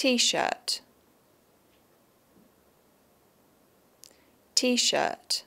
T-shirt T-shirt